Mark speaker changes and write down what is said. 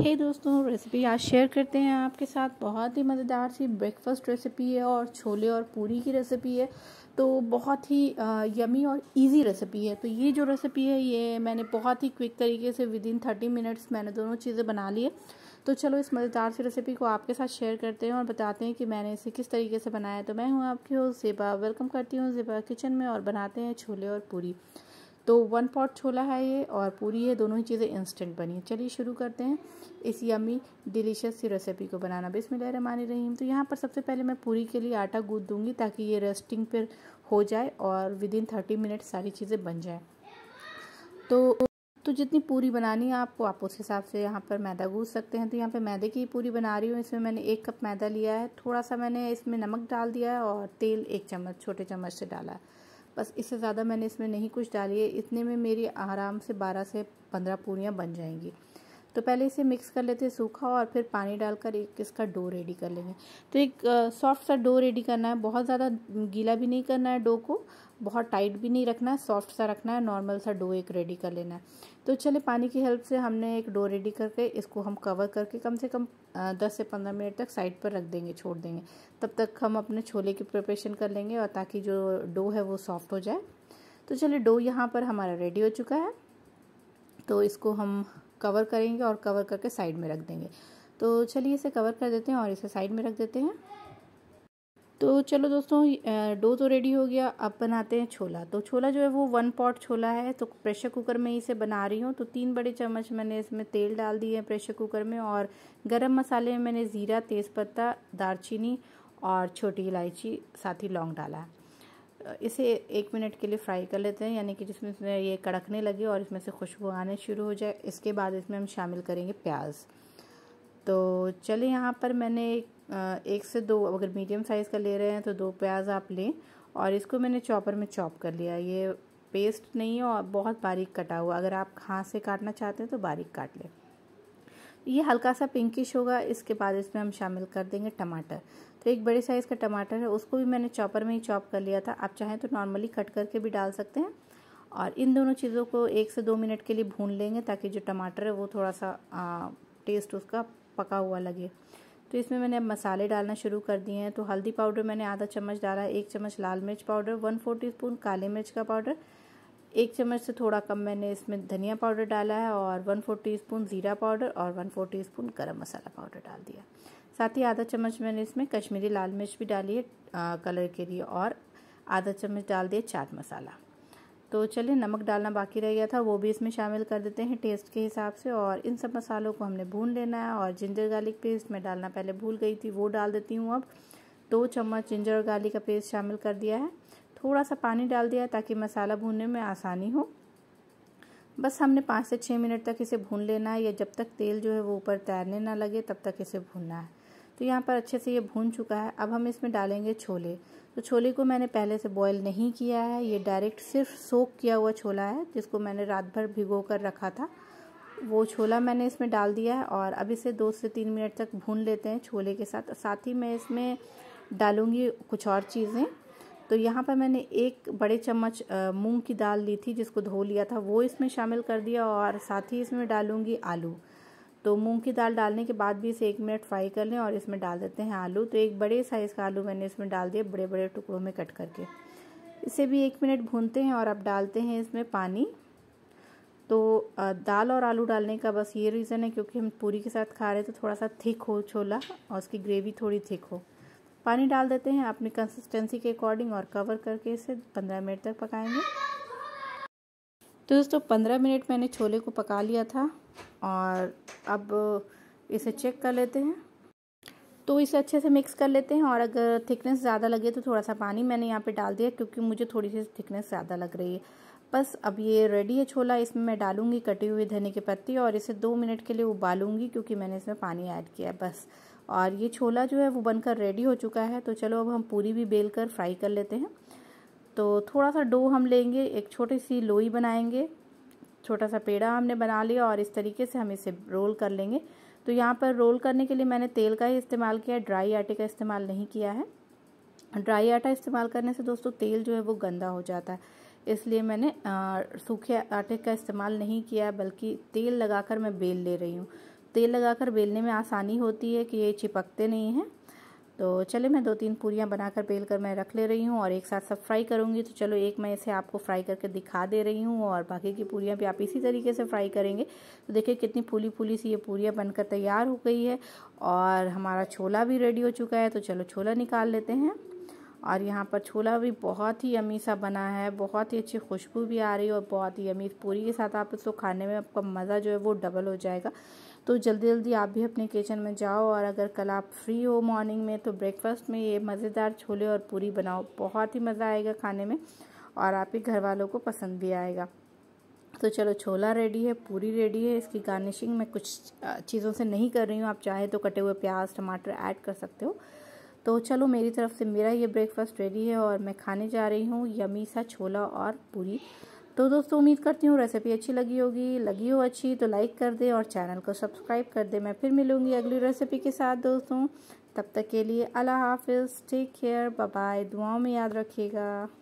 Speaker 1: हे hey दोस्तों recipe आज share करते हैं आपके साथ बहुत ही मज़ेदार सी ब्रेकफास्ट रेसिपी है और छोले और पूरी की रेसिपी है तो बहुत ही यमी और इजी रेसिपी है तो ये जो रेसिपी है ये मैंने बहुत ही क्विक तरीके से विद इन थर्टी मिनट्स मैंने दोनों चीज़ें बना ली है तो चलो इस मज़ेदार सी रेसिपी को आपके साथ शेयर करते हैं और बताते हैं कि मैंने इसे किस तरीके से बनाया तो मैं हूँ आपकी हो जेबा वेलकम करती हूँ जेबा किचन में और बनाते हैं छोले और पूरी तो वन पॉट छोला है ये और पूरी है दोनों ही चीज़ें इंस्टेंट बनी है चलिए शुरू करते हैं इस यमी डिलीशियस सी रेसिपी को बनाना बिस्मिल्लाहमान रहीम तो यहाँ पर सबसे पहले मैं पूरी के लिए आटा गूँद दूँगी ताकि ये रेस्टिंग पर हो जाए और विद इन थर्टी मिनट सारी चीज़ें बन जाए तो तो जितनी पूरी बनानी है आपको आप उस हिसाब से यहाँ पर मैदा गूँज सकते हैं तो यहाँ पे मैदे की पूरी बना रही हूँ इसमें मैंने एक कप मैदा लिया है थोड़ा सा मैंने इसमें नमक डाल दिया है और तेल एक चम्मच छोटे चम्मच से डाला है बस इससे ज़्यादा मैंने इसमें नहीं कुछ डाली है इतने में मेरी आराम से बारह से पंद्रह पूरियाँ बन जाएंगी तो पहले इसे मिक्स कर लेते हैं सूखा और फिर पानी डालकर एक इसका डो रेडी कर लेंगे तो एक सॉफ्ट सा डो रेडी करना है बहुत ज़्यादा गीला भी नहीं करना है डो को बहुत टाइट भी नहीं रखना है सॉफ्ट सा रखना है नॉर्मल सा डो एक रेडी कर लेना है तो चले पानी की हेल्प से हमने एक डो रेडी करके इसको हम कवर करके कम से कम दस से पंद्रह मिनट तक साइड पर रख देंगे छोड़ देंगे तब तक हम अपने छोले की प्रिपरेशन कर लेंगे और ताकि जो डो है वो सॉफ्ट हो जाए तो चलिए डो यहाँ पर हमारा रेडी हो चुका है तो इसको हम कवर करेंगे और कवर करके साइड में रख देंगे तो चलिए इसे कवर कर देते हैं और इसे साइड में रख देते हैं तो चलो दोस्तों डो तो रेडी हो गया अब बनाते हैं छोला तो छोला जो है वो वन पॉट छोला है तो प्रेशर कुकर में इसे बना रही हूँ तो तीन बड़े चम्मच मैंने इसमें तेल डाल दिए हैं प्रेशर कुकर में और गरम मसाले में मैंने ज़ीरा तेज़पत्ता दारचीनी और छोटी इलायची साथ ही लौंग डाला है इसे एक मिनट के लिए फ्राई कर लेते हैं यानी कि जिसमें इसमें ये कड़कने लगे और इसमें से खुशबू आने शुरू हो जाए इसके बाद इसमें हम शामिल करेंगे प्याज तो चलिए यहाँ पर मैंने एक से दो अगर मीडियम साइज़ का ले रहे हैं तो दो प्याज आप लें और इसको मैंने चॉपर में चॉप कर लिया ये पेस्ट नहीं है और बहुत बारीक कटा हुआ अगर आप हाथ से काटना चाहते हैं तो बारीक काट लें ये हल्का सा पिंकिश होगा इसके बाद इसमें हम शामिल कर देंगे टमाटर तो एक बड़े साइज़ का टमाटर है उसको भी मैंने चॉपर में ही चॉप कर लिया था आप चाहें तो नॉर्मली कट करके भी डाल सकते हैं और इन दोनों चीज़ों को एक से दो मिनट के लिए भून लेंगे ताकि जो टमाटर है वो थोड़ा सा आ, टेस्ट उसका पका हुआ लगे तो इसमें मैंने अब मसाले डालना शुरू कर दिए हैं तो हल्दी पाउडर मैंने आधा चम्मच डाला है एक चम्मच लाल मिर्च पाउडर वन फोर टी काले मिर्च का पाउडर एक चम्मच से थोड़ा कम मैंने इसमें धनिया पाउडर डाला है और वन फोर टी स्पून ज़ीरा पाउडर और one four teaspoon garam masala powder डाल दिया साथ ही आधा चम्मच मैंने इसमें कश्मीरी लाल मिर्च भी डाली है कलर के लिए और आधा चम्मच डाल दिया चाट मसाला तो चलिए नमक डालना बाकी रह गया था वो भी इसमें शामिल कर देते हैं टेस्ट के हिसाब से और इन सब मसालों को हमने भून लेना है और जिंजर गार्लिक पेस्ट मैं डालना पहले भूल गई थी वो डाल देती हूँ अब दो चम्मच जिंजर और गार्लिक का पेस्ट शामिल कर दिया है थोड़ा सा पानी डाल दिया ताकि मसाला भूनने में आसानी हो बस हमने पाँच से छः मिनट तक इसे भून लेना है या जब तक तेल जो है वो ऊपर तैरने ना लगे तब तक इसे भूनना है तो यहाँ पर अच्छे से ये भून चुका है अब हम इसमें डालेंगे छोले तो छोले को मैंने पहले से बॉईल नहीं किया है ये डायरेक्ट सिर्फ सोक किया हुआ छोला है जिसको मैंने रात भर भिगो कर रखा था वो छोला मैंने इसमें डाल दिया है और अब इसे दो से तीन मिनट तक भून लेते हैं छोले के साथ साथ ही मैं इसमें डालूँगी कुछ और चीज़ें तो यहाँ पर मैंने एक बड़े चम्मच मूंग की दाल ली थी जिसको धो लिया था वो इसमें शामिल कर दिया और साथ ही इसमें डालूँगी आलू तो मूंग की दाल डालने के बाद भी इसे एक मिनट फ्राई कर लें और इसमें डाल देते हैं आलू तो एक बड़े साइज़ का आलू मैंने इसमें डाल दिया बड़े बड़े टुकड़ों में कट करके इसे भी एक मिनट भूनते हैं और अब डालते हैं इसमें पानी तो दाल और आलू डालने का बस ये रीज़न है क्योंकि हम पूरी के साथ खा रहे थे तो थोड़ा सा थिक हो छोला और उसकी ग्रेवी थोड़ी थिक हो पानी डाल देते हैं अपनी कंसिस्टेंसी के अकॉर्डिंग और कवर करके इसे पंद्रह मिनट तक पकाएंगे तो दोस्तों पंद्रह मिनट मैंने छोले को पका लिया था और अब इसे चेक कर लेते हैं तो इसे अच्छे से मिक्स कर लेते हैं और अगर थिकनेस ज़्यादा लगे तो थोड़ा सा पानी मैंने यहाँ पे डाल दिया क्योंकि मुझे थोड़ी सी थिकनेस ज़्यादा लग रही है बस अब ये रेडी है छोला इसमें मैं डालूंगी कटी हुई धनी की पत्ती और इसे दो मिनट के लिए उबालूंगी क्योंकि मैंने इसमें पानी ऐड किया है बस और ये छोला जो है वो बनकर रेडी हो चुका है तो चलो अब हम पूरी भी बेल कर फ्राई कर लेते हैं तो थोड़ा सा डो हम लेंगे एक छोटी सी लोई बनाएंगे छोटा सा पेड़ा हमने बना लिया और इस तरीके से हम इसे रोल कर लेंगे तो यहाँ पर रोल करने के लिए मैंने तेल का ही इस्तेमाल किया ड्राई आटे का इस्तेमाल नहीं किया है ड्राई आटा इस्तेमाल करने से दोस्तों तेल जो है वो गंदा हो जाता है इसलिए मैंने सूखे आटे का इस्तेमाल नहीं किया बल्कि तेल लगाकर मैं बेल ले रही हूँ तेल लगाकर बेलने में आसानी होती है कि ये चिपकते नहीं हैं तो चले मैं दो तीन पूरियाँ बनाकर बेल कर मैं रख ले रही हूँ और एक साथ सब फ्राई करूँगी तो चलो एक मैं इसे आपको फ्राई करके दिखा दे रही हूँ और बाकी की पूरियाँ भी आप इसी तरीके से फ्राई करेंगे तो देखिए कितनी फूली फूली सी ये पूरियाँ बनकर तैयार हो गई है और हमारा छोला भी रेडी हो चुका है तो चलो छोला निकाल लेते हैं और यहाँ पर छोला भी बहुत ही यमी सा बना है बहुत ही अच्छी खुशबू भी आ रही है और बहुत ही यमी पूरी के साथ आप इसको खाने में आपका मज़ा जो है वो डबल हो जाएगा तो जल्दी जल्दी आप भी अपने किचन में जाओ और अगर कल आप फ्री हो मॉर्निंग में तो ब्रेकफास्ट में ये मज़ेदार छोले और पूरी बनाओ बहुत ही मज़ा आएगा खाने में और आपके घर वालों को पसंद भी आएगा तो चलो छोला रेडी है पूरी रेडी है इसकी गार्निशिंग मैं कुछ चीज़ों से नहीं कर रही हूँ आप चाहे तो कटे हुए प्याज टमाटर ऐड कर सकते हो तो चलो मेरी तरफ से मेरा ये ब्रेकफास्ट रेडी है और मैं खाने जा रही हूँ यमी सा छोला और पूरी तो दोस्तों उम्मीद करती हूँ रेसिपी अच्छी लगी होगी लगी हो अच्छी तो लाइक कर दे और चैनल को सब्सक्राइब कर दे मैं फिर मिलूँगी अगली रेसिपी के साथ दोस्तों तब तक के लिए अल्लाह हाफिज़ टेक केयर बाय दुआओं में याद रखिएगा